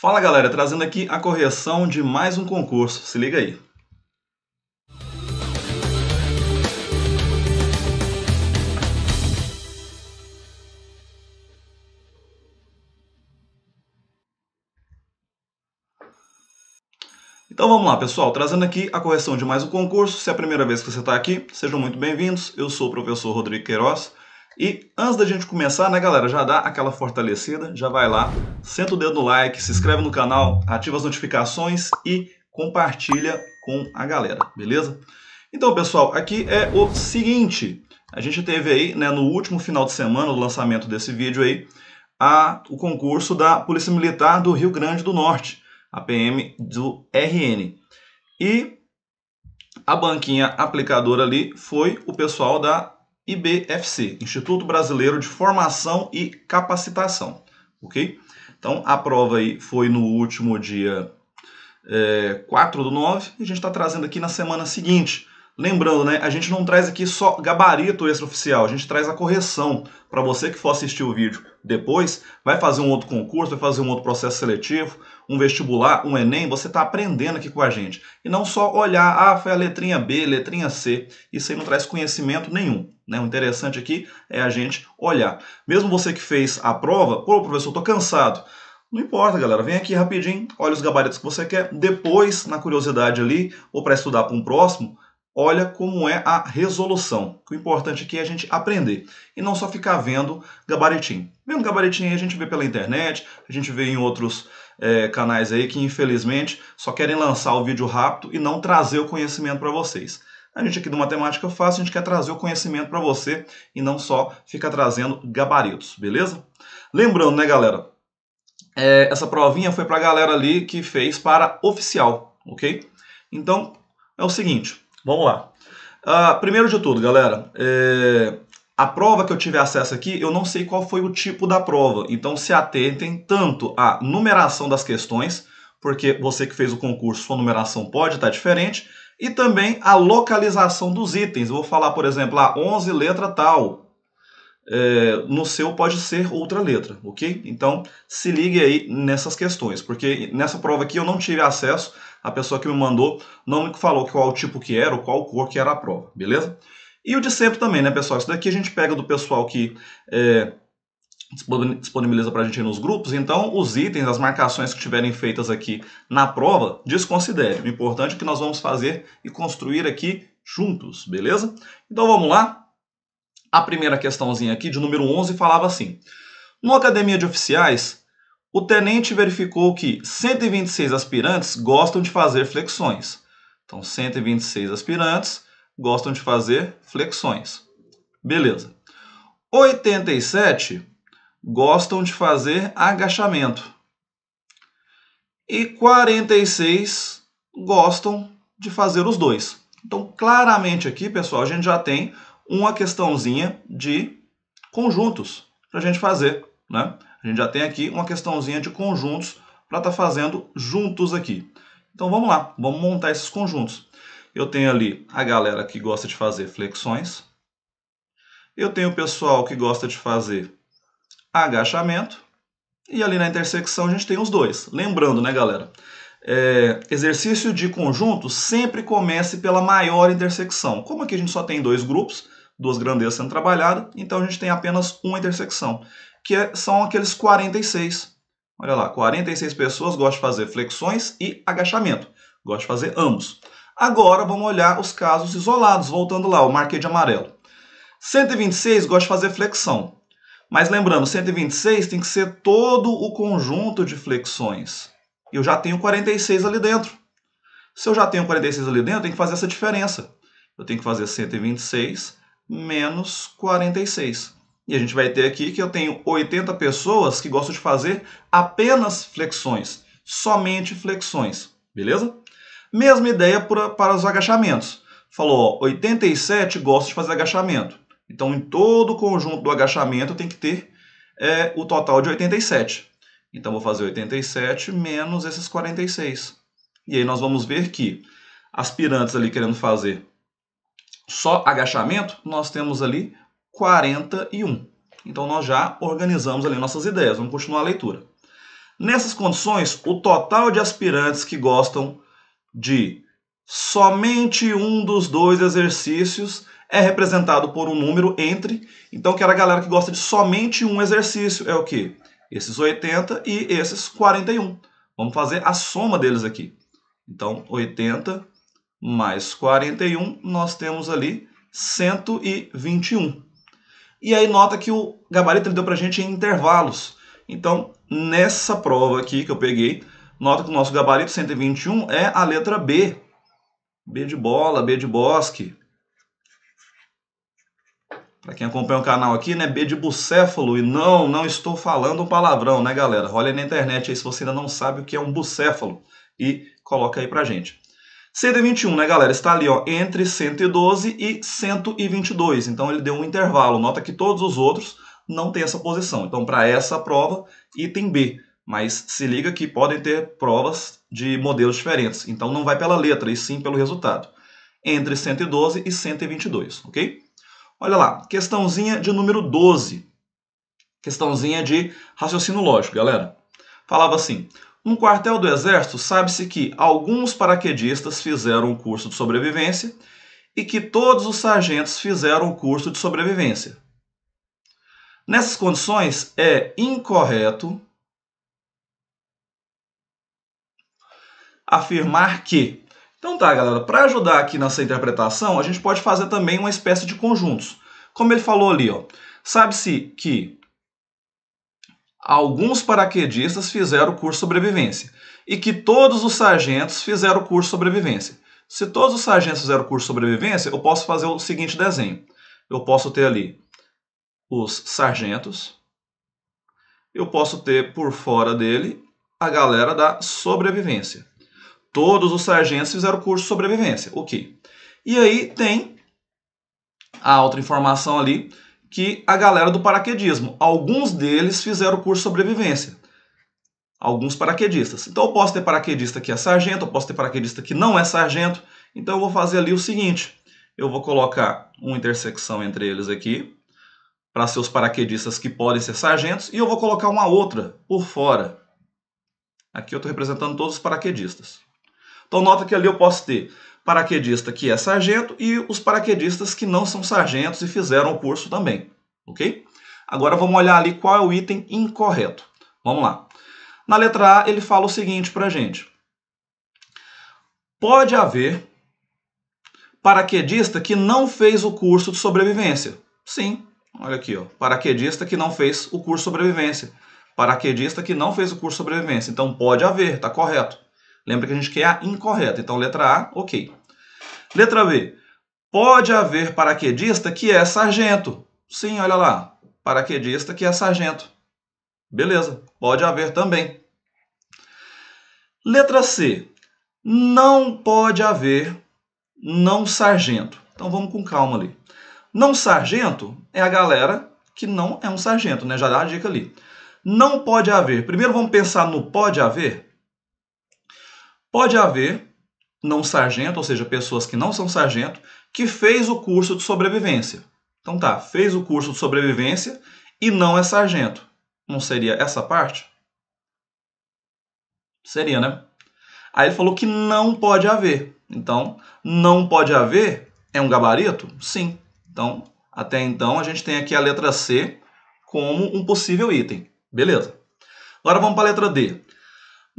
Fala galera, trazendo aqui a correção de mais um concurso, se liga aí. Então vamos lá pessoal, trazendo aqui a correção de mais um concurso. Se é a primeira vez que você está aqui, sejam muito bem-vindos. Eu sou o professor Rodrigo Queiroz e antes da gente começar, né, galera, já dá aquela fortalecida, já vai lá, senta o dedo no like, se inscreve no canal, ativa as notificações e compartilha com a galera, beleza? Então, pessoal, aqui é o seguinte, a gente teve aí, né, no último final de semana, do lançamento desse vídeo aí, a, o concurso da Polícia Militar do Rio Grande do Norte, a PM do RN. E a banquinha aplicadora ali foi o pessoal da IBFC, Instituto Brasileiro de Formação e Capacitação, ok? Então, a prova aí foi no último dia é, 4 do 9 e a gente está trazendo aqui na semana seguinte. Lembrando, né, a gente não traz aqui só gabarito extraoficial, a gente traz a correção. Para você que for assistir o vídeo depois, vai fazer um outro concurso, vai fazer um outro processo seletivo, um vestibular, um Enem, você está aprendendo aqui com a gente. E não só olhar, ah, foi a letrinha B, letrinha C. Isso aí não traz conhecimento nenhum. Né? O interessante aqui é a gente olhar. Mesmo você que fez a prova, pô, professor, estou cansado. Não importa, galera. Vem aqui rapidinho, olha os gabaritos que você quer. Depois, na curiosidade ali, ou para estudar para um próximo, olha como é a resolução. O importante aqui é a gente aprender e não só ficar vendo gabaritinho. Vendo gabaritinho aí a gente vê pela internet, a gente vê em outros é, canais aí que infelizmente só querem lançar o vídeo rápido e não trazer o conhecimento para vocês. A gente aqui do Matemática Fácil, a gente quer trazer o conhecimento para você e não só ficar trazendo gabaritos, beleza? Lembrando, né, galera? É, essa provinha foi para a galera ali que fez para oficial, ok? Então, é o seguinte, vamos lá. Ah, primeiro de tudo, galera, é, a prova que eu tive acesso aqui, eu não sei qual foi o tipo da prova. Então se atentem tanto à numeração das questões, porque você que fez o concurso, sua numeração pode estar diferente, e também a localização dos itens. Eu vou falar, por exemplo, a 11 letra tal. É, no seu pode ser outra letra, ok? Então se ligue aí nessas questões, porque nessa prova aqui eu não tive acesso, a pessoa que me mandou não me falou qual o tipo que era ou qual cor que era a prova, beleza? E o de sempre também, né, pessoal? Isso daqui a gente pega do pessoal que é, disponibiliza para a gente nos grupos. Então, os itens, as marcações que tiverem feitas aqui na prova, desconsidere. O importante é que nós vamos fazer e construir aqui juntos, beleza? Então, vamos lá. A primeira questãozinha aqui, de número 11, falava assim. No Academia de Oficiais, o tenente verificou que 126 aspirantes gostam de fazer flexões. Então, 126 aspirantes gostam de fazer flexões. Beleza. 87 gostam de fazer agachamento. E 46 gostam de fazer os dois. Então, claramente aqui, pessoal, a gente já tem uma questãozinha de conjuntos para a gente fazer. Né? A gente já tem aqui uma questãozinha de conjuntos para estar tá fazendo juntos aqui. Então, vamos lá, vamos montar esses conjuntos. Eu tenho ali a galera que gosta de fazer flexões. Eu tenho o pessoal que gosta de fazer agachamento. E ali na intersecção a gente tem os dois. Lembrando, né, galera? É, exercício de conjunto sempre comece pela maior intersecção. Como aqui a gente só tem dois grupos, duas grandezas sendo trabalhadas, então a gente tem apenas uma intersecção, que é, são aqueles 46. Olha lá, 46 pessoas gostam de fazer flexões e agachamento. Gostam de fazer ambos. Agora vamos olhar os casos isolados, voltando lá, o marquei de amarelo. 126, gosta de fazer flexão. Mas lembrando, 126 tem que ser todo o conjunto de flexões. Eu já tenho 46 ali dentro. Se eu já tenho 46 ali dentro, eu tenho que fazer essa diferença. Eu tenho que fazer 126 menos 46. E a gente vai ter aqui que eu tenho 80 pessoas que gostam de fazer apenas flexões, somente flexões, beleza? Mesma ideia para, para os agachamentos. Falou, ó, 87 gosta de fazer agachamento. Então, em todo o conjunto do agachamento, tem que ter é, o total de 87. Então, vou fazer 87 menos esses 46. E aí, nós vamos ver que aspirantes ali querendo fazer só agachamento, nós temos ali 41. Então, nós já organizamos ali nossas ideias. Vamos continuar a leitura. Nessas condições, o total de aspirantes que gostam de somente um dos dois exercícios é representado por um número entre. Então, que era a galera que gosta de somente um exercício. É o que? Esses 80 e esses 41. Vamos fazer a soma deles aqui. Então, 80 mais 41, nós temos ali 121. E aí, nota que o gabarito deu para gente em intervalos. Então, nessa prova aqui que eu peguei, Nota que o nosso gabarito 121 é a letra B. B de bola, B de bosque. Para quem acompanha o canal aqui, né? B de bucéfalo. E não, não estou falando um palavrão, né, galera? Olha aí na internet aí se você ainda não sabe o que é um bucéfalo. E coloca aí pra gente. 121, né, galera? Está ali, ó, entre 112 e 122. Então, ele deu um intervalo. Nota que todos os outros não têm essa posição. Então, para essa prova, item B. Mas se liga que podem ter provas de modelos diferentes. Então não vai pela letra, e sim pelo resultado. Entre 112 e 122, ok? Olha lá, questãozinha de número 12. Questãozinha de raciocínio lógico, galera. Falava assim: no quartel do Exército, sabe-se que alguns paraquedistas fizeram o um curso de sobrevivência e que todos os sargentos fizeram o um curso de sobrevivência. Nessas condições, é incorreto afirmar que. Então tá, galera, para ajudar aqui nessa interpretação, a gente pode fazer também uma espécie de conjuntos. Como ele falou ali, ó, sabe-se que alguns paraquedistas fizeram o curso sobrevivência e que todos os sargentos fizeram o curso sobrevivência. Se todos os sargentos fizeram o curso sobrevivência, eu posso fazer o seguinte desenho. Eu posso ter ali os sargentos, eu posso ter por fora dele a galera da sobrevivência. Todos os sargentos fizeram curso de sobrevivência, o que? E aí tem a outra informação ali, que a galera do paraquedismo, alguns deles fizeram curso de sobrevivência. Alguns paraquedistas. Então eu posso ter paraquedista que é sargento, eu posso ter paraquedista que não é sargento. Então eu vou fazer ali o seguinte, eu vou colocar uma intersecção entre eles aqui, para ser os paraquedistas que podem ser sargentos, e eu vou colocar uma outra por fora. Aqui eu estou representando todos os paraquedistas. Então nota que ali eu posso ter paraquedista que é sargento e os paraquedistas que não são sargentos e fizeram o curso também, ok? Agora vamos olhar ali qual é o item incorreto. Vamos lá. Na letra A ele fala o seguinte para gente. Pode haver paraquedista que não fez o curso de sobrevivência. Sim, olha aqui, ó, paraquedista que não fez o curso de sobrevivência. Paraquedista que não fez o curso de sobrevivência. Então pode haver, está correto. Lembra que a gente quer a incorreta. Então, letra A, ok. Letra B. Pode haver paraquedista que é sargento. Sim, olha lá. Paraquedista que é sargento. Beleza, pode haver também. Letra C. Não pode haver não sargento. Então vamos com calma ali. Não sargento é a galera que não é um sargento, né? Já dá a dica ali. Não pode haver. Primeiro vamos pensar no pode haver. Pode haver não sargento, ou seja, pessoas que não são sargento, que fez o curso de sobrevivência. Então tá, fez o curso de sobrevivência e não é sargento. Não seria essa parte? Seria, né? Aí ele falou que não pode haver. Então, não pode haver é um gabarito? Sim. Então, até então a gente tem aqui a letra C como um possível item. Beleza. Agora vamos para a letra D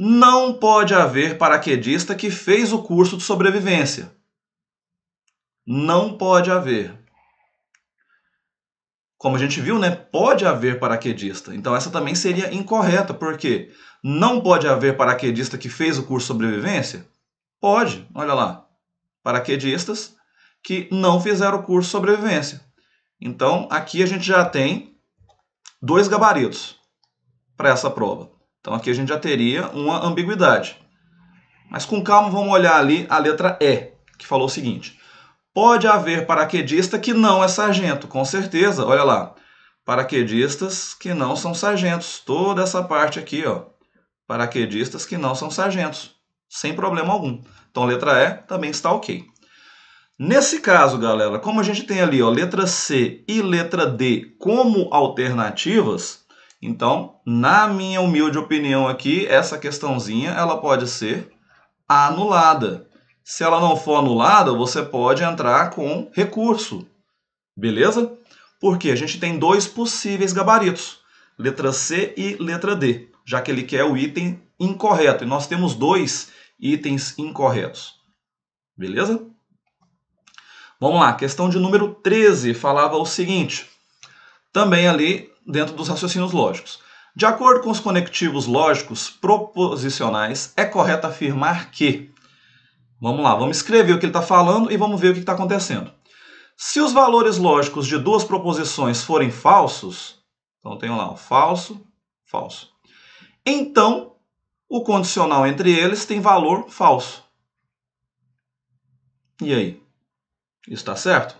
não pode haver paraquedista que fez o curso de sobrevivência. Não pode haver. Como a gente viu, né? Pode haver paraquedista. Então essa também seria incorreta, porque não pode haver paraquedista que fez o curso de sobrevivência? Pode, olha lá. Paraquedistas que não fizeram o curso de sobrevivência. Então aqui a gente já tem dois gabaritos para essa prova. Então aqui a gente já teria uma ambiguidade. Mas com calma vamos olhar ali a letra E, que falou o seguinte: Pode haver paraquedista que não é sargento, com certeza. Olha lá. Paraquedistas que não são sargentos. Toda essa parte aqui, ó. Paraquedistas que não são sargentos. Sem problema algum. Então letra E também está ok. Nesse caso, galera, como a gente tem ali ó, letra C e letra D como alternativas, então, na minha humilde opinião aqui, essa questãozinha ela pode ser anulada. Se ela não for anulada, você pode entrar com recurso. Beleza? Porque a gente tem dois possíveis gabaritos, letra C e letra D, já que ele quer o item incorreto. E nós temos dois itens incorretos. Beleza? Vamos lá, questão de número 13 falava o seguinte: também ali dentro dos raciocínios lógicos. De acordo com os conectivos lógicos proposicionais, é correto afirmar que. Vamos lá, vamos escrever o que ele está falando e vamos ver o que está acontecendo. Se os valores lógicos de duas proposições forem falsos, então tenho lá falso, falso. Então, o condicional entre eles tem valor falso. E aí? Isso está certo?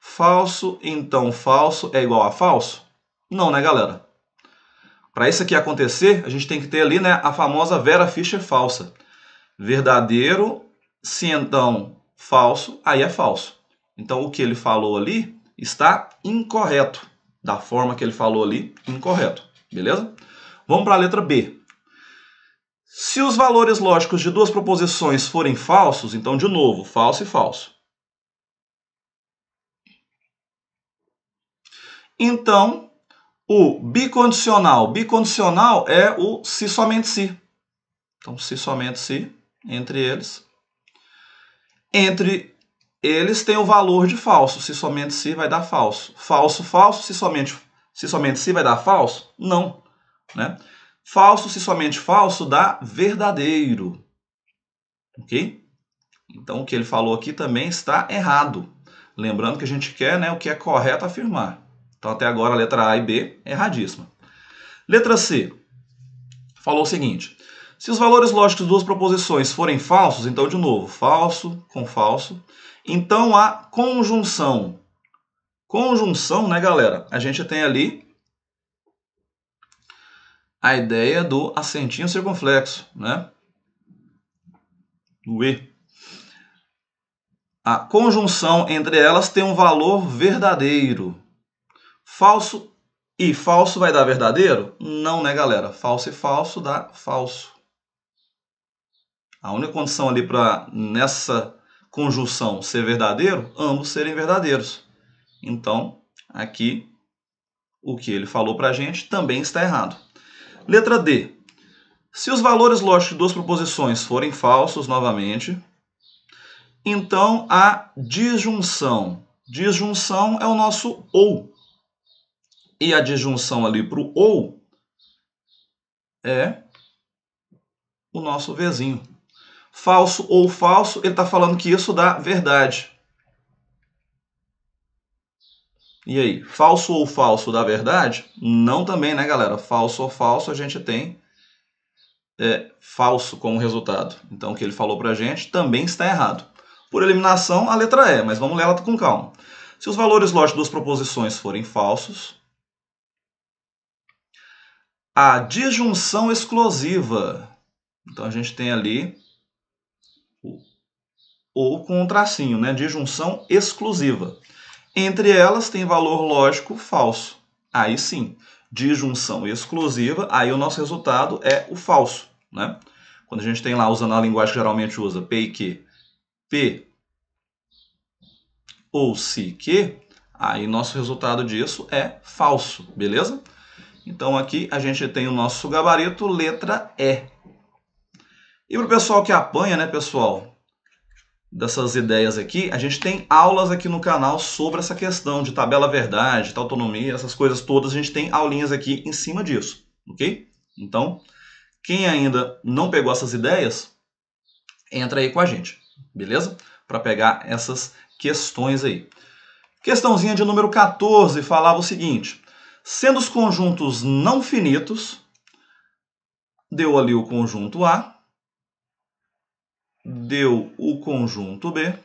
Falso, então falso é igual a falso? Não, né, galera? Para isso aqui acontecer, a gente tem que ter ali né, a famosa Vera Fischer falsa. Verdadeiro, se então falso, aí é falso. Então o que ele falou ali está incorreto. Da forma que ele falou ali, incorreto. Beleza? Vamos para a letra B. Se os valores lógicos de duas proposições forem falsos, então de novo, falso e falso. Então, o bicondicional. Bicondicional é o se somente se. Então, se somente se, entre eles. Entre eles tem o valor de falso. Se somente se vai dar falso. Falso, falso, se somente se, somente se vai dar falso? Não. Né? Falso, se somente falso, dá verdadeiro. Ok? Então, o que ele falou aqui também está errado. Lembrando que a gente quer né, o que é correto afirmar. Então, até agora, a letra A e B é erradíssima. Letra C falou o seguinte: se os valores lógicos de duas proposições forem falsos, então, de novo, falso com falso, então a conjunção. Conjunção, né, galera? A gente tem ali a ideia do assentinho circunflexo, né? Do E. A conjunção entre elas tem um valor verdadeiro. Falso e falso vai dar verdadeiro? Não, né, galera? Falso e falso dá falso. A única condição ali para nessa conjunção ser verdadeiro, ambos serem verdadeiros. Então, aqui o que ele falou para a gente também está errado. Letra D. Se os valores lógicos de duas proposições forem falsos novamente, então a disjunção. Disjunção é o nosso ou e a disjunção ali para o ou é o nosso vizinho. Falso ou falso, ele está falando que isso dá verdade. E aí, falso ou falso dá verdade? Não também, né, galera? Falso ou falso, a gente tem é, falso como resultado. Então, o que ele falou para a gente também está errado. Por eliminação, a letra é mas vamos ler ela com calma. Se os valores lógicos das proposições forem falsos, a disjunção exclusiva. Então a gente tem ali o ou com um tracinho, né? Disjunção exclusiva. Entre elas tem valor lógico falso. Aí sim, disjunção exclusiva, aí o nosso resultado é o falso, né? Quando a gente tem lá, usando a linguagem que geralmente usa, P e Q, P ou se que, aí nosso resultado disso é falso, beleza? Então aqui a gente tem o nosso gabarito, letra E. E para o pessoal que apanha, né, pessoal, dessas ideias aqui, a gente tem aulas aqui no canal sobre essa questão de tabela verdade, de autonomia, essas coisas todas, a gente tem aulinhas aqui em cima disso, ok? Então, quem ainda não pegou essas ideias, entra aí com a gente, beleza? Para pegar essas questões aí. Questãozinha de número 14 falava o seguinte: Sendo os conjuntos não finitos, deu ali o conjunto A, deu o conjunto B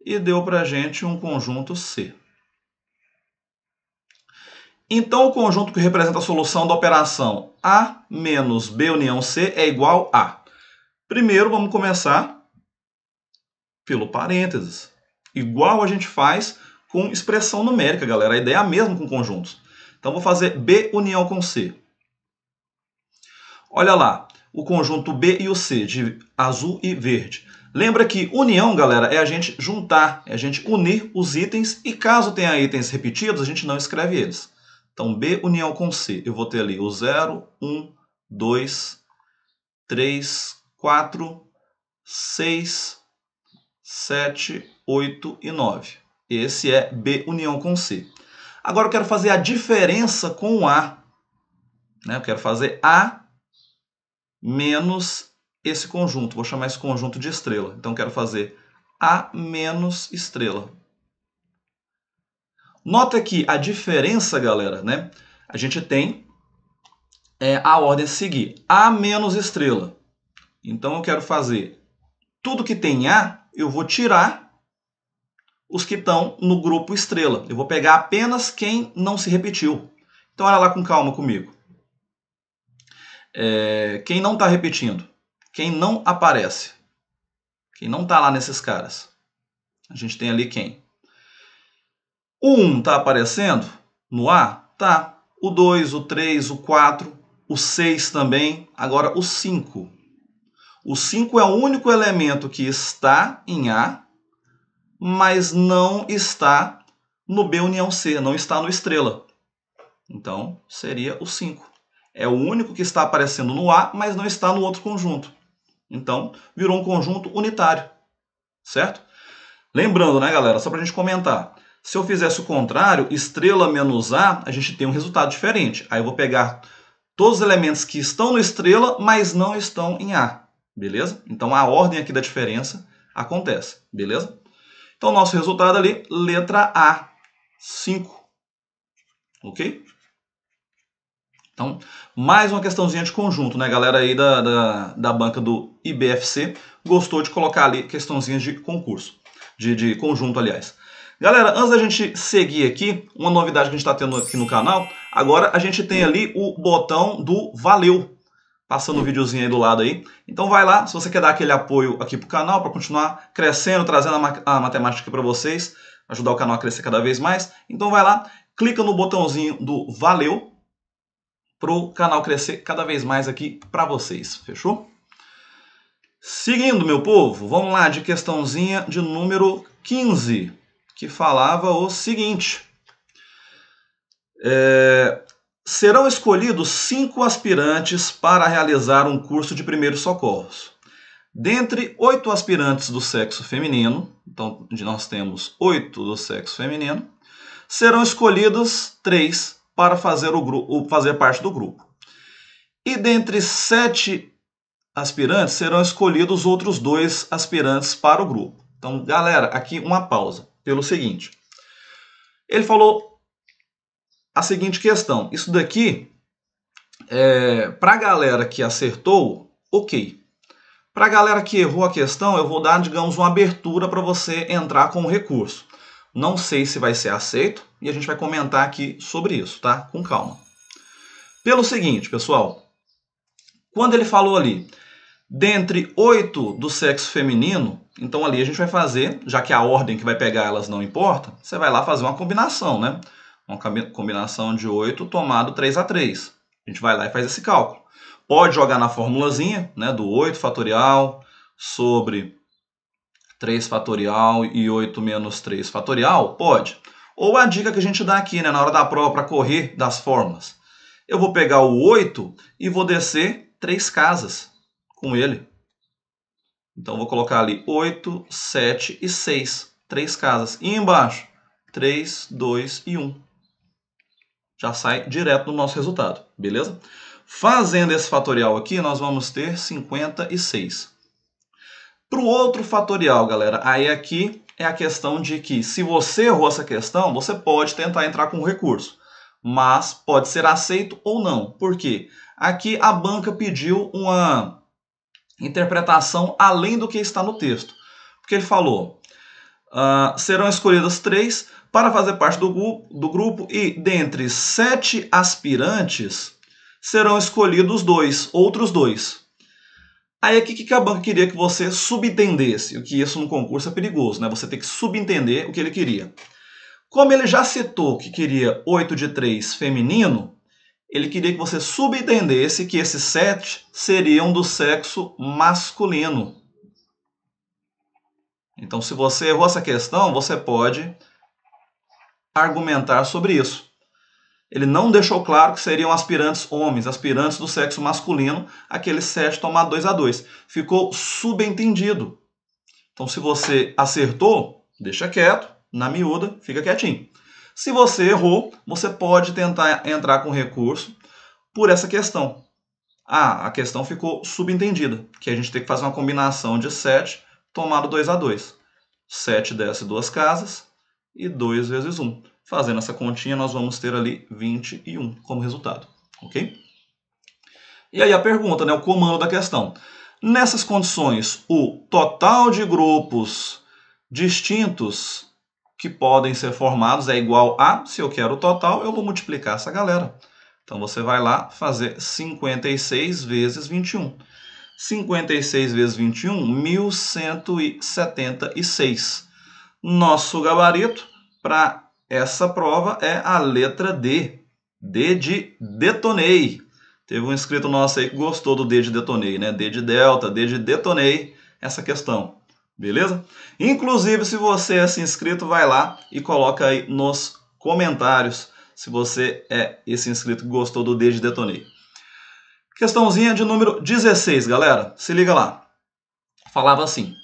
e deu para a gente um conjunto C. Então, o conjunto que representa a solução da operação A menos B união C é igual a... Primeiro, vamos começar pelo parênteses. Igual a gente faz com expressão numérica, galera. A ideia é a mesma com conjuntos. Então vou fazer B união com C. Olha lá, o conjunto B e o C, de azul e verde. Lembra que união, galera, é a gente juntar, é a gente unir os itens e caso tenha itens repetidos, a gente não escreve eles. Então, B união com C, eu vou ter ali o 0, 1, 2, 3, 4, 6, 7, 8 e 9. Esse é B união com C. Agora eu quero fazer a diferença com o A. Né? Eu quero fazer A menos esse conjunto. Vou chamar esse conjunto de estrela. Então eu quero fazer A menos estrela. Nota que a diferença, galera, né? A gente tem é, a ordem a seguir. A menos estrela. Então eu quero fazer tudo que tem A, eu vou tirar os que estão no grupo estrela. Eu vou pegar apenas quem não se repetiu. Então olha lá com calma comigo. É, quem não está repetindo, quem não aparece, quem não está lá nesses caras. A gente tem ali quem? O 1 está aparecendo no A? Tá. O 2, o 3, o 4, o 6 também. Agora o 5. O 5 é o único elemento que está em A mas não está no B união C, não está no estrela. Então, seria o 5. É o único que está aparecendo no A, mas não está no outro conjunto. Então, virou um conjunto unitário, certo? Lembrando, né, galera, só para a gente comentar. Se eu fizesse o contrário, estrela menos A, a gente tem um resultado diferente. Aí eu vou pegar todos os elementos que estão no estrela, mas não estão em A, beleza? Então, a ordem aqui da diferença acontece, beleza? Então, nosso resultado ali, letra A, 5. Ok? Então, mais uma questãozinha de conjunto, né, galera aí da, da, da banca do IBFC. Gostou de colocar ali questãozinhas de concurso, de, de conjunto, aliás. Galera, antes da gente seguir aqui, uma novidade que a gente está tendo aqui no canal, agora a gente tem ali o botão do valeu, passando o videozinho aí do lado aí. Então vai lá, se você quer dar aquele apoio aqui pro canal para continuar crescendo, trazendo a, a matemática aqui para vocês, ajudar o canal a crescer cada vez mais. Então vai lá, clica no botãozinho do valeu para o canal crescer cada vez mais aqui para vocês, fechou? Seguindo, meu povo, vamos lá de questãozinha de número 15, que falava o seguinte. É, serão escolhidos cinco aspirantes para realizar um curso de primeiros socorros. Dentre oito aspirantes do sexo feminino, então nós temos oito do sexo feminino, serão escolhidos três para fazer, o grupo, fazer parte do grupo. E dentre sete aspirantes serão escolhidos outros dois aspirantes para o grupo. Então, galera, aqui uma pausa pelo seguinte. Ele falou a seguinte questão. Isso daqui, é, para a galera que acertou, ok. Para a galera que errou a questão, eu vou dar, digamos, uma abertura para você entrar com o recurso. Não sei se vai ser aceito e a gente vai comentar aqui sobre isso, tá? Com calma. Pelo seguinte, pessoal. Quando ele falou ali, dentre oito do sexo feminino, então ali a gente vai fazer, já que a ordem que vai pegar elas não importa, você vai lá fazer uma combinação, né? uma combinação de 8 tomado 3 a 3. A gente vai lá e faz esse cálculo. Pode jogar na formulazinha né, do 8 fatorial sobre 3 fatorial e 8 menos 3 fatorial? Pode. Ou a dica que a gente dá aqui né, na hora da prova para correr das formas. Eu vou pegar o 8 e vou descer 3 casas com ele. Então, vou colocar ali 8, 7 e 6. Três casas. E embaixo, 3, 2 e 1 já sai direto do nosso resultado, beleza? Fazendo esse fatorial aqui, nós vamos ter 56. Para o outro fatorial, galera, aí aqui é a questão de que se você errou essa questão, você pode tentar entrar com o recurso, mas pode ser aceito ou não. Por quê? Aqui a banca pediu uma interpretação além do que está no texto. Porque ele falou, uh, serão escolhidas três para fazer parte do grupo, do grupo e, dentre sete aspirantes, serão escolhidos dois, outros dois. Aí o que, a banca queria que você subentendesse, o que isso no concurso é perigoso, né? Você tem que subentender o que ele queria. Como ele já citou que queria 8 de 3 feminino, ele queria que você subentendesse que esses sete seriam do sexo masculino. Então, se você errou essa questão, você pode argumentar sobre isso. Ele não deixou claro que seriam aspirantes homens, aspirantes do sexo masculino, aqueles sete tomados dois a dois. Ficou subentendido. Então, se você acertou, deixa quieto, na miúda, fica quietinho. Se você errou, você pode tentar entrar com recurso por essa questão. Ah, a questão ficou subentendida, que a gente tem que fazer uma combinação de 7 tomado 2 a 2. 7 desce duas casas, e 2 vezes 1. Fazendo essa continha, nós vamos ter ali 21 como resultado, ok? E aí a pergunta, né, o comando da questão. Nessas condições, o total de grupos distintos que podem ser formados é igual a, se eu quero o total, eu vou multiplicar essa galera. Então você vai lá fazer 56 vezes 21. 56 vezes 21, 1176. Nosso gabarito para essa prova é a letra D. D de detonei. Teve um inscrito nosso aí que gostou do D de detonei, né? D de delta, D de detonei essa questão. Beleza? Inclusive, se você é inscrito, vai lá e coloca aí nos comentários se você é esse inscrito que gostou do D de detonei. Questãozinha de número 16, galera. Se liga lá. Falava assim: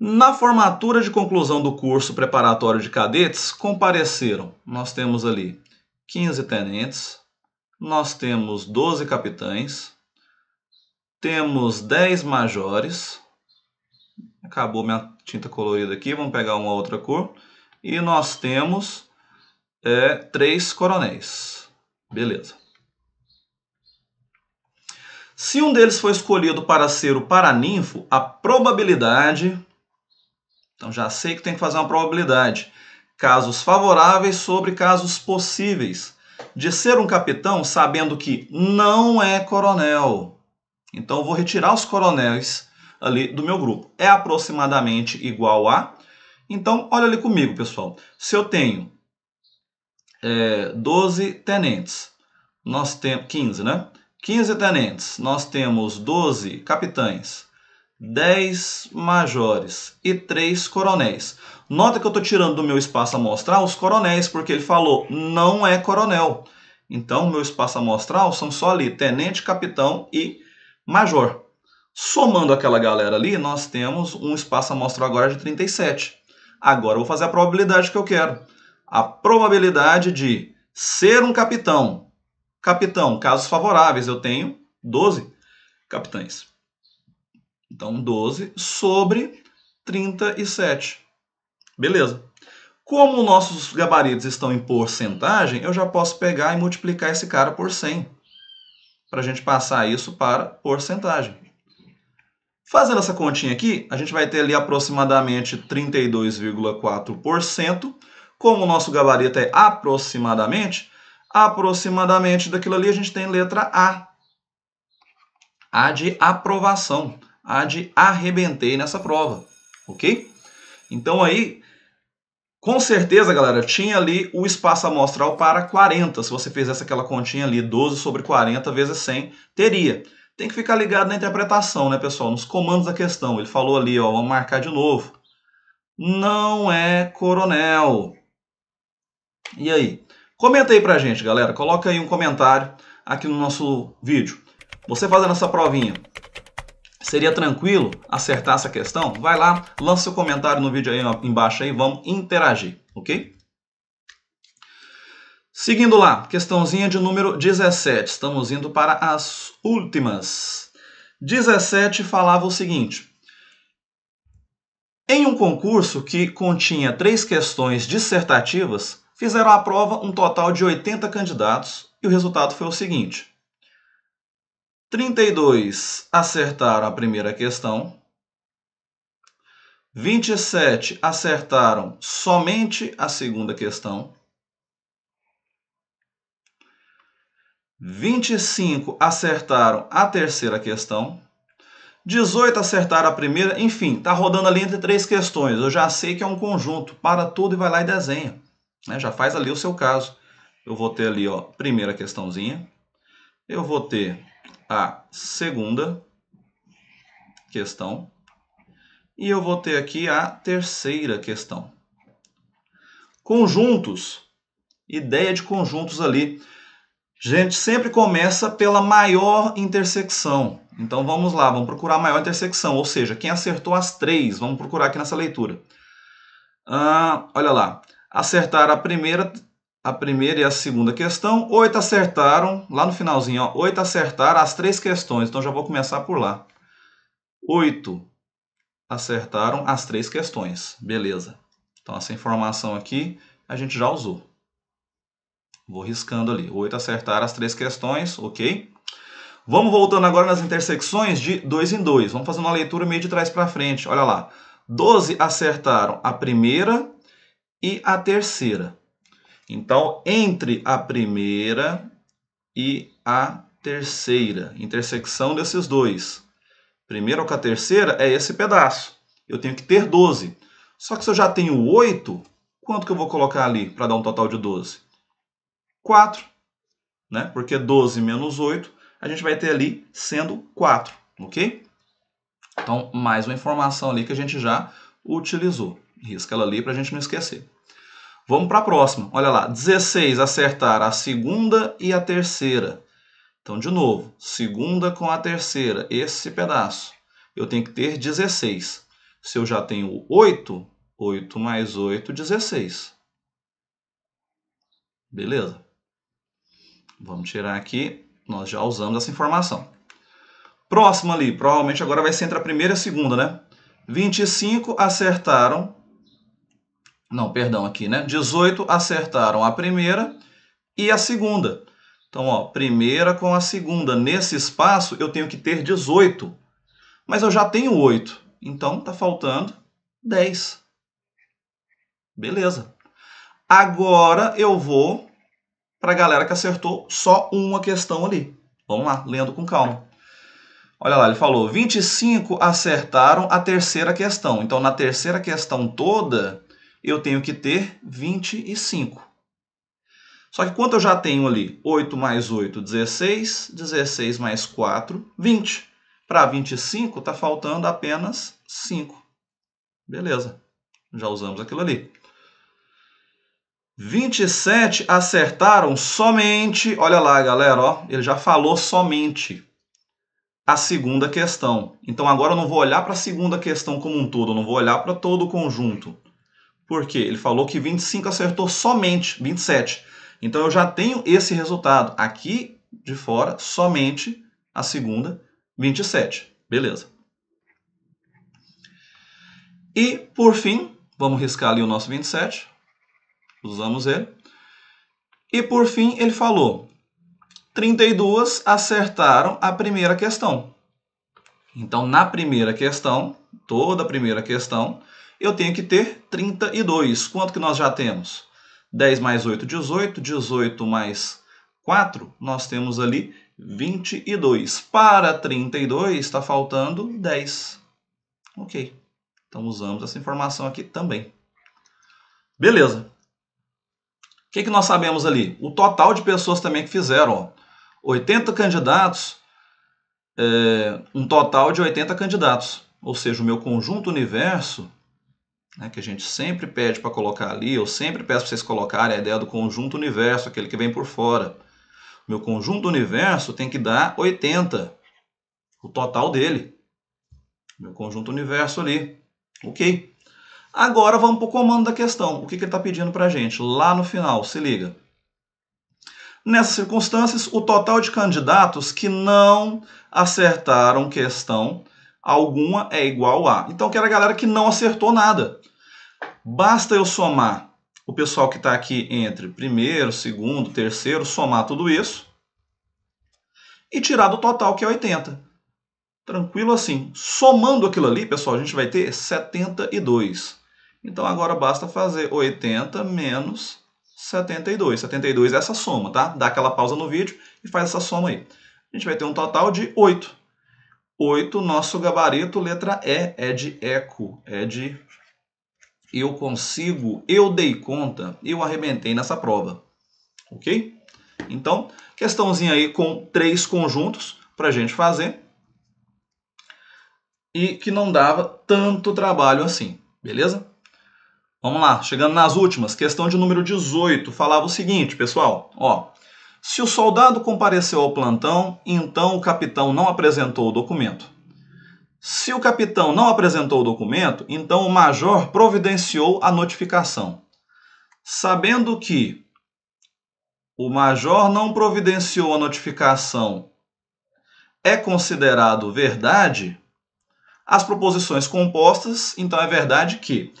na formatura de conclusão do curso preparatório de cadetes, compareceram, nós temos ali 15 tenentes, nós temos 12 capitães, temos 10 majores, acabou minha tinta colorida aqui, vamos pegar uma outra cor, e nós temos é, 3 coronéis, beleza. Se um deles for escolhido para ser o paraninfo, a probabilidade então já sei que tem que fazer uma probabilidade. Casos favoráveis sobre casos possíveis. De ser um capitão sabendo que não é coronel. Então vou retirar os coronéis ali do meu grupo. É aproximadamente igual a. Então olha ali comigo, pessoal. Se eu tenho é, 12 tenentes, nós temos 15, né? 15 tenentes, nós temos 12 capitães, 10 majores e 3 coronéis. Nota que eu estou tirando do meu espaço amostral os coronéis, porque ele falou não é coronel. Então, meu espaço amostral são só ali tenente, capitão e major. Somando aquela galera ali, nós temos um espaço amostral agora de 37. Agora eu vou fazer a probabilidade que eu quero. A probabilidade de ser um capitão. Capitão, casos favoráveis, eu tenho 12 capitães. Então, 12 sobre 37. Beleza. Como nossos gabaritos estão em porcentagem, eu já posso pegar e multiplicar esse cara por 100. Para a gente passar isso para porcentagem. Fazendo essa continha aqui, a gente vai ter ali aproximadamente 32,4%. Como o nosso gabarito é aproximadamente, aproximadamente daquilo ali a gente tem letra A. A de aprovação a de arrebentei nessa prova, ok? Então aí, com certeza, galera, tinha ali o espaço amostral para 40. Se você fizesse aquela continha ali, 12 sobre 40 vezes 100, teria. Tem que ficar ligado na interpretação, né, pessoal? Nos comandos da questão. Ele falou ali, ó, vamos marcar de novo. Não é coronel. E aí? Comenta aí pra gente, galera. Coloca aí um comentário aqui no nosso vídeo. Você fazendo essa provinha, Seria tranquilo acertar essa questão? Vai lá, lança seu comentário no vídeo aí embaixo aí, vamos interagir, ok? Seguindo lá, questãozinha de número 17. Estamos indo para as últimas. 17 falava o seguinte: Em um concurso que continha três questões dissertativas, fizeram a prova um total de 80 candidatos e o resultado foi o seguinte: 32 acertaram a primeira questão. 27 acertaram somente a segunda questão. 25 acertaram a terceira questão. 18 acertaram a primeira. Enfim, tá rodando ali entre três questões. Eu já sei que é um conjunto. Para tudo e vai lá e desenha. Né? Já faz ali o seu caso. Eu vou ter ali, ó, primeira questãozinha. Eu vou ter a segunda questão. E eu vou ter aqui a terceira questão. Conjuntos. Ideia de conjuntos ali. A gente sempre começa pela maior intersecção. Então vamos lá, vamos procurar a maior intersecção, ou seja, quem acertou as três, vamos procurar aqui nessa leitura. Ah, olha lá, acertar a primeira a primeira e a segunda questão. Oito acertaram, lá no finalzinho, ó, oito acertaram as três questões. Então já vou começar por lá. Oito acertaram as três questões. Beleza. Então essa informação aqui a gente já usou. Vou riscando ali. Oito acertaram as três questões, ok? Vamos voltando agora nas intersecções de dois em dois. Vamos fazer uma leitura meio de trás para frente. Olha lá. doze acertaram a primeira e a terceira. Então, entre a primeira e a terceira, intersecção desses dois. Primeira com a terceira é esse pedaço. Eu tenho que ter 12. Só que se eu já tenho 8, quanto que eu vou colocar ali para dar um total de 12? 4, né? Porque 12 menos 8, a gente vai ter ali sendo 4, ok? Então, mais uma informação ali que a gente já utilizou. Risca ela ali para a gente não esquecer. Vamos para a próxima. Olha lá, 16 acertar a segunda e a terceira. Então, de novo, segunda com a terceira, esse pedaço. Eu tenho que ter 16. Se eu já tenho 8, 8 mais 8, 16. Beleza. Vamos tirar aqui, nós já usamos essa informação. Próximo ali, provavelmente agora vai ser entre a primeira e a segunda, né? 25 acertaram não, perdão, aqui, né? 18 acertaram a primeira e a segunda. Então, ó, primeira com a segunda. Nesse espaço, eu tenho que ter 18. Mas eu já tenho 8. Então, tá faltando 10. Beleza. Agora eu vou para a galera que acertou só uma questão ali. Vamos lá, lendo com calma. Olha lá, ele falou: 25 acertaram a terceira questão. Então, na terceira questão toda, eu tenho que ter 25. Só que quanto eu já tenho ali? 8 mais 8, 16. 16 mais 4, 20. Para 25, está faltando apenas 5. Beleza, já usamos aquilo ali. 27 acertaram somente, olha lá galera, ó, ele já falou somente a segunda questão. Então agora eu não vou olhar para a segunda questão como um todo, eu não vou olhar para todo o conjunto. Porque ele falou que 25 acertou somente 27. Então eu já tenho esse resultado aqui de fora, somente a segunda, 27. Beleza. E por fim, vamos riscar ali o nosso 27. Usamos ele. E por fim, ele falou: 32 acertaram a primeira questão. Então, na primeira questão, toda a primeira questão, eu tenho que ter 32. Quanto que nós já temos? 10 mais 8, 18. 18 mais 4, nós temos ali 22. Para 32, está faltando 10. Ok. Então, usamos essa informação aqui também. Beleza. O que, que nós sabemos ali? O total de pessoas também que fizeram. Ó, 80 candidatos, é, um total de 80 candidatos. Ou seja, o meu conjunto universo né, que a gente sempre pede para colocar ali, eu sempre peço para vocês colocarem a ideia do conjunto universo, aquele que vem por fora. meu conjunto universo tem que dar 80, o total dele. Meu conjunto universo ali. Ok. Agora vamos para o comando da questão. O que, que ele está pedindo para a gente? Lá no final, se liga. Nessas circunstâncias, o total de candidatos que não acertaram questão alguma é igual a. Então, que era a galera que não acertou nada. Basta eu somar o pessoal que está aqui entre primeiro, segundo, terceiro, somar tudo isso e tirar do total, que é 80. Tranquilo assim. Somando aquilo ali, pessoal, a gente vai ter 72. Então agora basta fazer 80 menos 72. 72 é essa soma, tá? Dá aquela pausa no vídeo e faz essa soma aí. A gente vai ter um total de 8. 8, nosso gabarito, letra E, é de eco, é de eu consigo, eu dei conta, eu arrebentei nessa prova. Ok? Então, questãozinha aí com três conjuntos para a gente fazer. E que não dava tanto trabalho assim, beleza? Vamos lá, chegando nas últimas, questão de número 18, falava o seguinte, pessoal, ó. Se o soldado compareceu ao plantão, então o capitão não apresentou o documento. Se o capitão não apresentou o documento, então o major providenciou a notificação. Sabendo que o major não providenciou a notificação é considerado verdade, as proposições compostas, então é verdade que.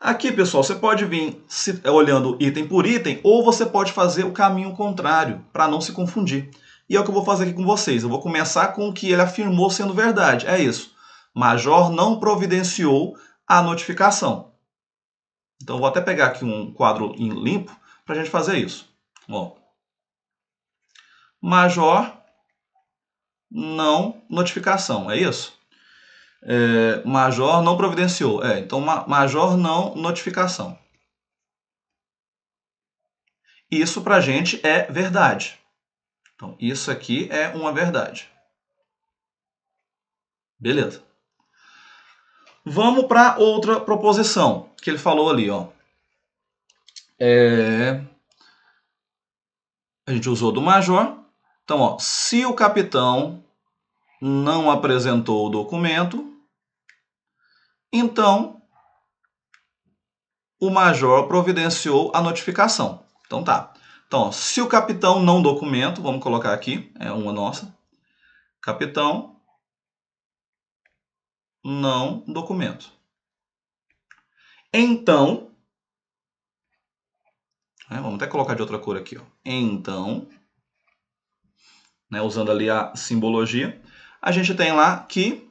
Aqui, pessoal, você pode vir eh, olhando item por item ou você pode fazer o caminho contrário para não se confundir. E é o que eu vou fazer aqui com vocês. Eu vou começar com o que ele afirmou sendo verdade. É isso major não providenciou a notificação. Então, vou até pegar aqui um quadro em limpo para a gente fazer isso. Ó. Major não notificação, é isso? É, major não providenciou. É, então, major não notificação. Isso para a gente é verdade. Então, isso aqui é uma verdade. Beleza. Vamos para outra proposição que ele falou ali, ó. É... A gente usou do major. Então, ó, se o capitão não apresentou o documento, então o major providenciou a notificação. Então tá. Então, ó, se o capitão não documento, vamos colocar aqui, é uma nossa. Capitão não documento. Então, né, vamos até colocar de outra cor aqui. Ó. Então, né, usando ali a simbologia, a gente tem lá que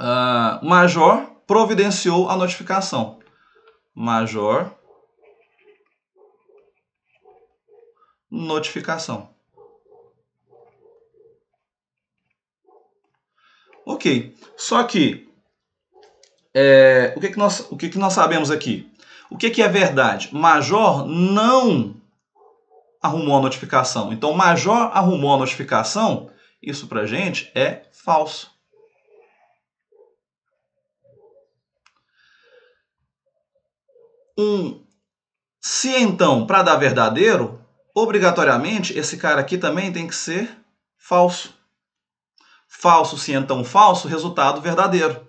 uh, Major providenciou a notificação. Major notificação. Ok. Só que é, o, que, que, nós, o que, que nós sabemos aqui? O que, que é verdade? Major não arrumou a notificação. Então, Major arrumou a notificação, isso pra gente é falso. Um se então, para dar verdadeiro, obrigatoriamente esse cara aqui também tem que ser falso falso se então falso, resultado verdadeiro.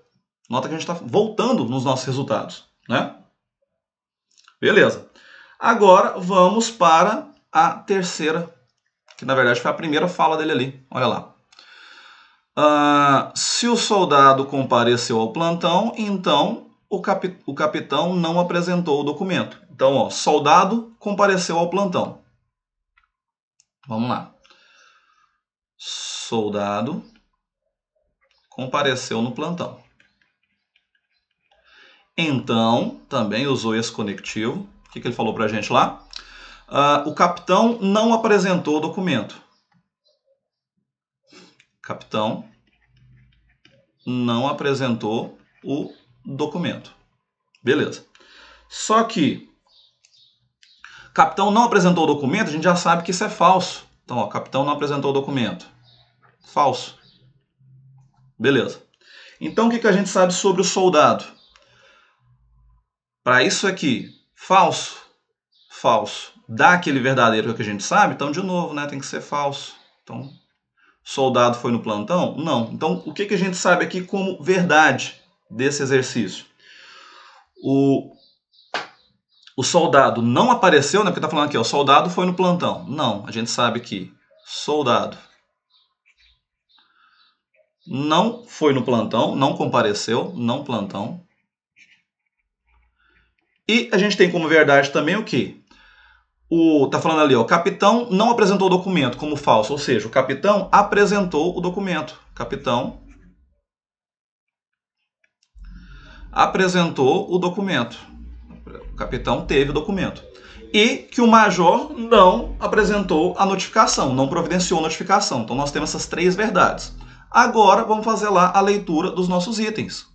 Nota que a gente está voltando nos nossos resultados, né? Beleza. Agora vamos para a terceira, que na verdade foi a primeira fala dele ali. Olha lá. Ah, se o soldado compareceu ao plantão, então o, cap o capitão não apresentou o documento. Então, ó, soldado compareceu ao plantão. Vamos lá. Soldado compareceu no plantão. Então, também usou esse conectivo. O que, que ele falou para a gente lá? Uh, o capitão não apresentou o documento. Capitão não apresentou o documento. Beleza. Só que capitão não apresentou o documento, a gente já sabe que isso é falso. Então, ó, capitão não apresentou o documento. Falso. Beleza. Então, o que, que a gente sabe sobre o soldado? Para isso aqui, falso, falso, dá aquele verdadeiro que a gente sabe, então, de novo, né, tem que ser falso. Então, soldado foi no plantão? Não. Então, o que, que a gente sabe aqui como verdade desse exercício? O, o soldado não apareceu, né? Porque tá falando aqui, ó, o soldado foi no plantão. Não, a gente sabe que soldado não foi no plantão, não compareceu, não plantão. E a gente tem como verdade também o que? O, tá falando ali, ó, o capitão não apresentou o documento como falso, ou seja, o capitão apresentou o documento. Capitão apresentou o documento. O capitão teve o documento. E que o major não apresentou a notificação, não providenciou a notificação. Então nós temos essas três verdades. Agora vamos fazer lá a leitura dos nossos itens.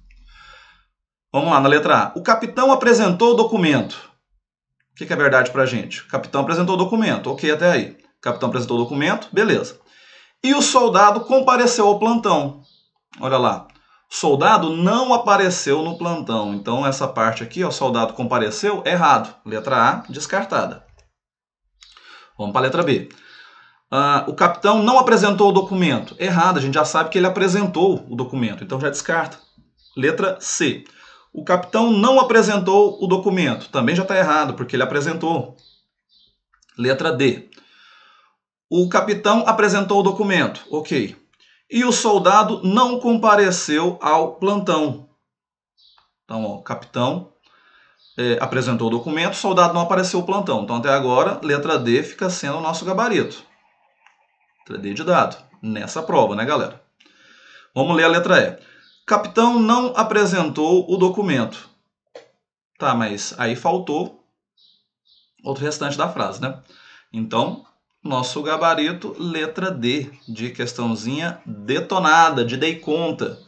Vamos lá, na letra A. O capitão apresentou o documento. O que é verdade para a gente? O capitão apresentou o documento. Ok, até aí. O capitão apresentou o documento, beleza. E o soldado compareceu ao plantão. Olha lá. O soldado não apareceu no plantão. Então, essa parte aqui, o soldado compareceu, errado. Letra A, descartada. Vamos para a letra B. Ah, o capitão não apresentou o documento. Errado, a gente já sabe que ele apresentou o documento, então já descarta. Letra C. O capitão não apresentou o documento. Também já está errado, porque ele apresentou. Letra D. O capitão apresentou o documento. Ok. E o soldado não compareceu ao plantão. Então, ó, capitão é, apresentou o documento, o soldado não apareceu ao plantão. Então, até agora, letra D fica sendo o nosso gabarito. Letra D de dado. Nessa prova, né, galera? Vamos ler a letra E. Capitão não apresentou o documento. Tá, mas aí faltou outro restante da frase, né? Então, nosso gabarito, letra D, de questãozinha detonada, de dei conta.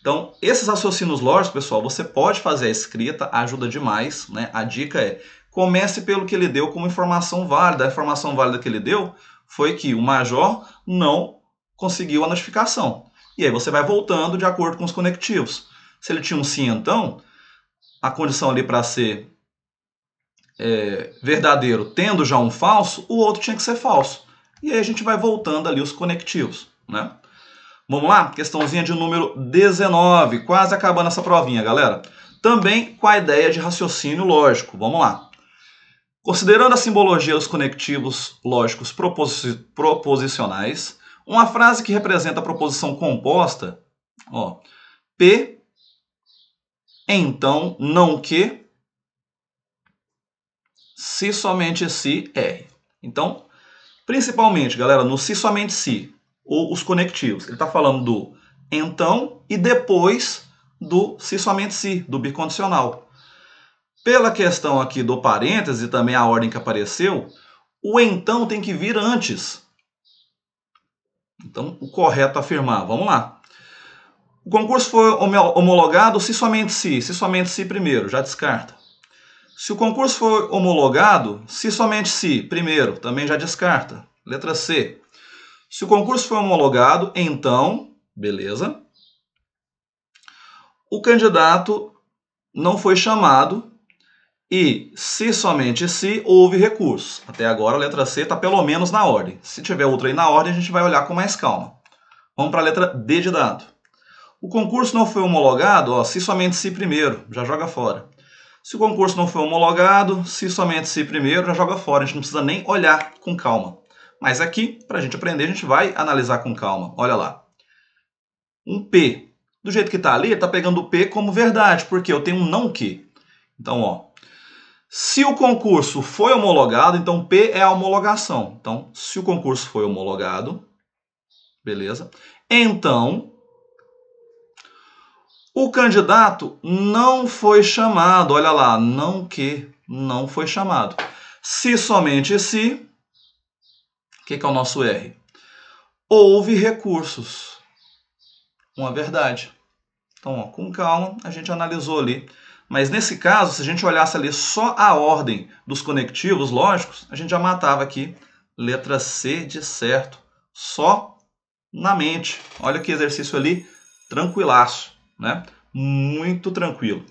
Então, esses raciocínios lógicos, pessoal, você pode fazer a escrita, ajuda demais, né? A dica é, comece pelo que ele deu como informação válida. A informação válida que ele deu foi que o major não conseguiu a notificação. E aí você vai voltando de acordo com os conectivos. Se ele tinha um sim, então, a condição ali para ser é, verdadeiro tendo já um falso, o outro tinha que ser falso. E aí a gente vai voltando ali os conectivos, né? Vamos lá? Questãozinha de número 19, quase acabando essa provinha, galera. Também com a ideia de raciocínio lógico. Vamos lá. Considerando a simbologia dos conectivos lógicos proposi proposicionais, uma frase que representa a proposição composta, ó, P, então, não que, se somente se, R. Então, principalmente, galera, no se somente se, ou os conectivos, ele está falando do então e depois do se somente se, do bicondicional. Pela questão aqui do parêntese e também a ordem que apareceu, o então tem que vir antes. Então, o correto afirmar. Vamos lá. O concurso foi homologado se somente se, se somente se primeiro, já descarta. Se o concurso foi homologado, se somente se primeiro, também já descarta. Letra C. Se o concurso foi homologado, então, beleza. O candidato não foi chamado e se somente se houve recurso. Até agora a letra C está pelo menos na ordem. Se tiver outra aí na ordem, a gente vai olhar com mais calma. Vamos para a letra D de dado. O concurso não foi homologado, ó, se somente se primeiro, já joga fora. Se o concurso não foi homologado, se somente se primeiro, já joga fora. A gente não precisa nem olhar com calma. Mas aqui, para a gente aprender, a gente vai analisar com calma. Olha lá. Um P. Do jeito que está ali, está pegando o P como verdade, porque eu tenho um não que. Então, ó, se o concurso foi homologado, então P é a homologação. Então, se o concurso foi homologado, beleza? Então, o candidato não foi chamado. Olha lá, não que, não foi chamado. Se somente se, o que, que é o nosso R? Houve recursos. Uma verdade. Então, ó, com calma, a gente analisou ali mas nesse caso, se a gente olhasse ali só a ordem dos conectivos lógicos, a gente já matava aqui letra C de certo, só na mente. Olha que exercício ali, tranquilaço, né? Muito tranquilo.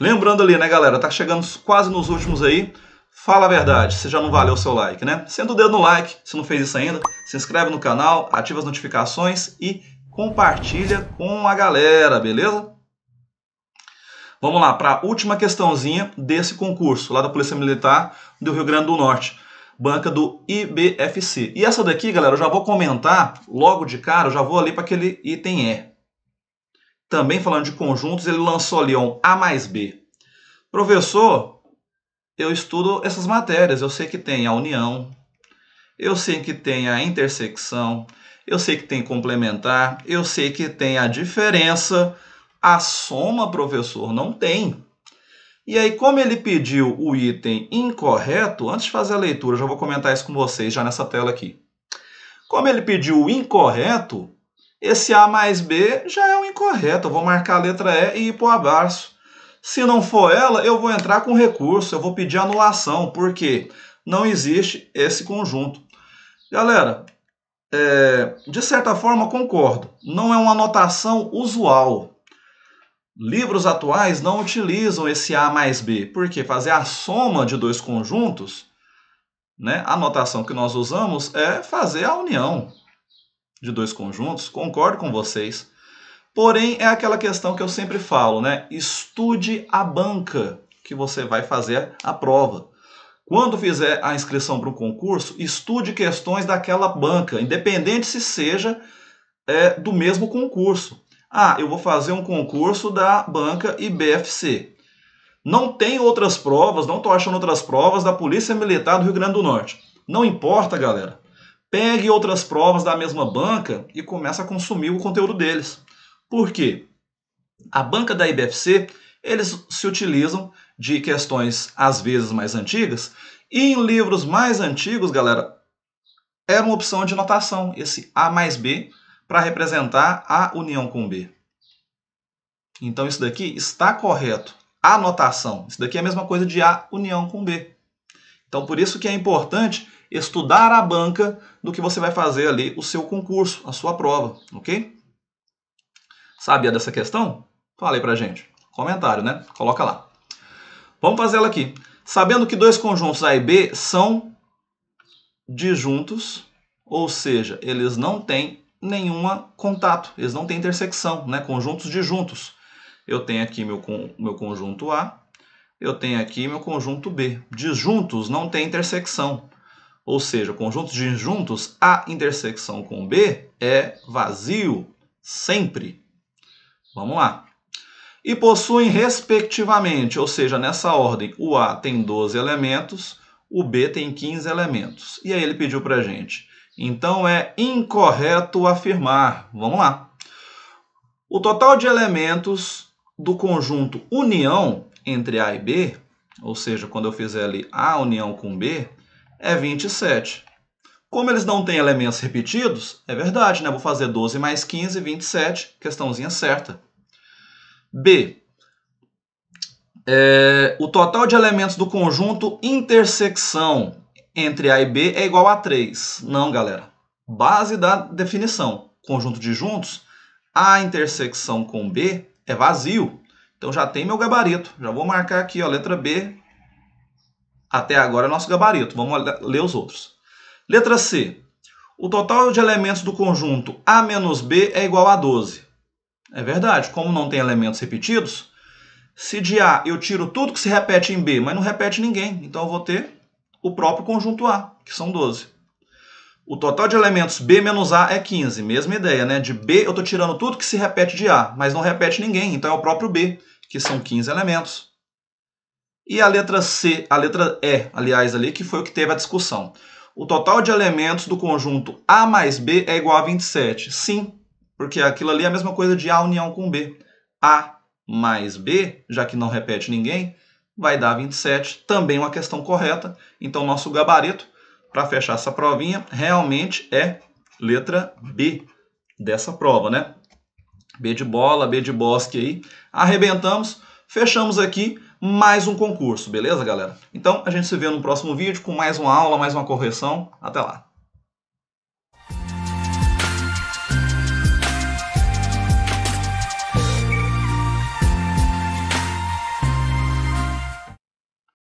Lembrando ali, né, galera, tá chegando quase nos últimos aí. Fala a verdade, você já não valeu o seu like, né? Sendo o dedo no like, se não fez isso ainda, se inscreve no canal, ativa as notificações e compartilha com a galera, beleza? Vamos lá, para a última questãozinha desse concurso, lá da Polícia Militar do Rio Grande do Norte, banca do IBFC. E essa daqui, galera, eu já vou comentar logo de cara, eu já vou ali para aquele item E. Também falando de conjuntos, ele lançou ali um A mais B. Professor, eu estudo essas matérias, eu sei que tem a união, eu sei que tem a intersecção, eu sei que tem complementar, eu sei que tem a diferença, a soma, professor, não tem. E aí, como ele pediu o item incorreto, antes de fazer a leitura, já vou comentar isso com vocês já nessa tela aqui. Como ele pediu o incorreto, esse A mais B já é o incorreto. Eu vou marcar a letra E e ir para o abraço. Se não for ela, eu vou entrar com recurso, eu vou pedir anulação, porque não existe esse conjunto. Galera, é, de certa forma concordo, não é uma notação usual. Livros atuais não utilizam esse A mais B, porque fazer a soma de dois conjuntos, né, a notação que nós usamos é fazer a união de dois conjuntos, concordo com vocês. Porém, é aquela questão que eu sempre falo, né? Estude a banca que você vai fazer a prova. Quando fizer a inscrição para um concurso, estude questões daquela banca, independente se seja é, do mesmo concurso. Ah, eu vou fazer um concurso da banca IBFC. Não tem outras provas, não estou achando outras provas da Polícia Militar do Rio Grande do Norte. Não importa, galera. Pegue outras provas da mesma banca e começa a consumir o conteúdo deles. Por quê? A banca da IBFC, eles se utilizam de questões às vezes mais antigas, e em livros mais antigos, galera, era uma opção de notação, esse A mais B para representar a união com B. Então, isso daqui está correto. A notação. Isso daqui é a mesma coisa de A união com B. Então, por isso que é importante estudar a banca do que você vai fazer ali o seu concurso, a sua prova, ok? Sabia dessa questão? Fala aí pra gente. Comentário, né? Coloca lá. Vamos fazer ela aqui. Sabendo que dois conjuntos A e B são disjuntos, ou seja, eles não têm nenhum contato, eles não têm intersecção, né? conjuntos de juntos. Eu tenho aqui meu, meu conjunto A, eu tenho aqui meu conjunto B. Disjuntos não tem intersecção, ou seja, conjuntos disjuntos, A intersecção com B é vazio sempre. Vamos lá. E possuem respectivamente, ou seja, nessa ordem, o A tem 12 elementos, o B tem 15 elementos. E aí ele pediu para gente então é incorreto afirmar. Vamos lá. O total de elementos do conjunto união entre A e B, ou seja, quando eu fizer ali A união com B, é 27. Como eles não têm elementos repetidos, é verdade, né? Vou fazer 12 mais 15, 27, questãozinha certa. B. É, o total de elementos do conjunto intersecção entre A e B é igual a 3. Não, galera. Base da definição. Conjunto de juntos, A intersecção com B é vazio. Então já tem meu gabarito. Já vou marcar aqui, ó, letra B. Até agora é nosso gabarito. Vamos ler os outros. Letra C. O total de elementos do conjunto A menos B é igual a 12. É verdade. Como não tem elementos repetidos, se de A eu tiro tudo que se repete em B, mas não repete ninguém, então eu vou ter o próprio conjunto A, que são 12. O total de elementos B menos A é 15. Mesma ideia, né? De B eu estou tirando tudo que se repete de A, mas não repete ninguém. Então é o próprio B, que são 15 elementos. E a letra C, a letra E, aliás, ali, que foi o que teve a discussão. O total de elementos do conjunto A mais B é igual a 27. Sim, porque aquilo ali é a mesma coisa de A união com B. A mais B, já que não repete ninguém, vai dar 27, também uma questão correta. Então, nosso gabarito para fechar essa provinha realmente é letra B dessa prova, né? B de bola, B de bosque aí. Arrebentamos, fechamos aqui mais um concurso, beleza, galera? Então, a gente se vê no próximo vídeo com mais uma aula, mais uma correção. Até lá!